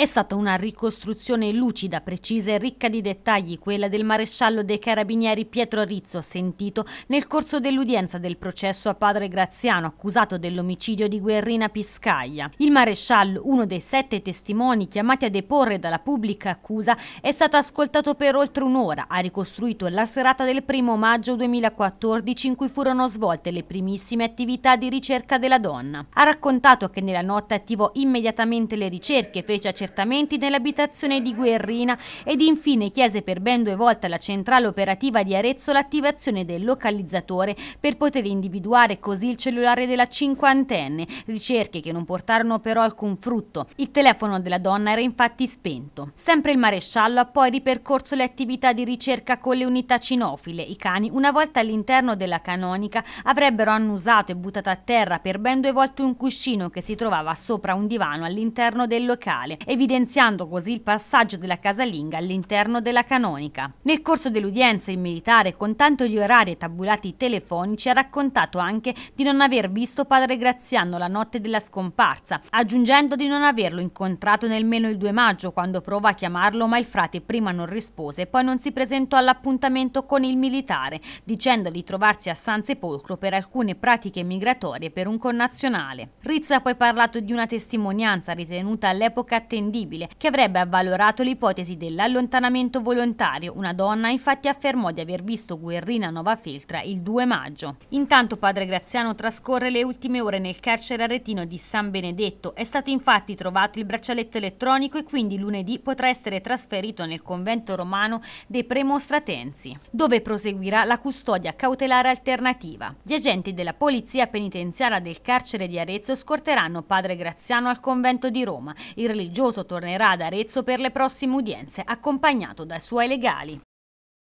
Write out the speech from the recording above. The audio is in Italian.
È stata una ricostruzione lucida, precisa e ricca di dettagli, quella del maresciallo dei carabinieri Pietro Rizzo, sentito nel corso dell'udienza del processo a padre Graziano, accusato dell'omicidio di Guerrina Piscaglia. Il maresciallo, uno dei sette testimoni chiamati a deporre dalla pubblica accusa, è stato ascoltato per oltre un'ora. Ha ricostruito la serata del primo maggio 2014 in cui furono svolte le primissime attività di ricerca della donna. Ha raccontato che nella notte attivò immediatamente le ricerche, fece a cercare accertamenti nell'abitazione di Guerrina ed infine chiese per ben due volte alla centrale operativa di Arezzo l'attivazione del localizzatore per poter individuare così il cellulare della cinquantenne, ricerche che non portarono però alcun frutto. Il telefono della donna era infatti spento. Sempre il maresciallo ha poi ripercorso le attività di ricerca con le unità cinofile. I cani, una volta all'interno della canonica, avrebbero annusato e buttato a terra per ben due volte un cuscino che si trovava sopra un divano all'interno del locale e evidenziando così il passaggio della casalinga all'interno della canonica. Nel corso dell'udienza il militare, con tanto di orari e tabulati telefonici, ha raccontato anche di non aver visto padre Graziano la notte della scomparsa, aggiungendo di non averlo incontrato nemmeno il 2 maggio quando prova a chiamarlo ma il frate prima non rispose e poi non si presentò all'appuntamento con il militare, dicendo di trovarsi a San Sepolcro per alcune pratiche migratorie per un connazionale. Rizza ha poi parlato di una testimonianza ritenuta all'epoca attendente imprescindibile, che avrebbe avvalorato l'ipotesi dell'allontanamento volontario. Una donna infatti affermò di aver visto Guerrina Nova Feltra il 2 maggio. Intanto padre Graziano trascorre le ultime ore nel carcere aretino di San Benedetto. È stato infatti trovato il braccialetto elettronico e quindi lunedì potrà essere trasferito nel convento romano dei Premostratensi, dove proseguirà la custodia cautelare alternativa. Gli agenti della polizia penitenziaria del carcere di Arezzo scorteranno padre Graziano al convento di Roma. Il religioso Caruso tornerà ad Arezzo per le prossime udienze, accompagnato dai suoi legali.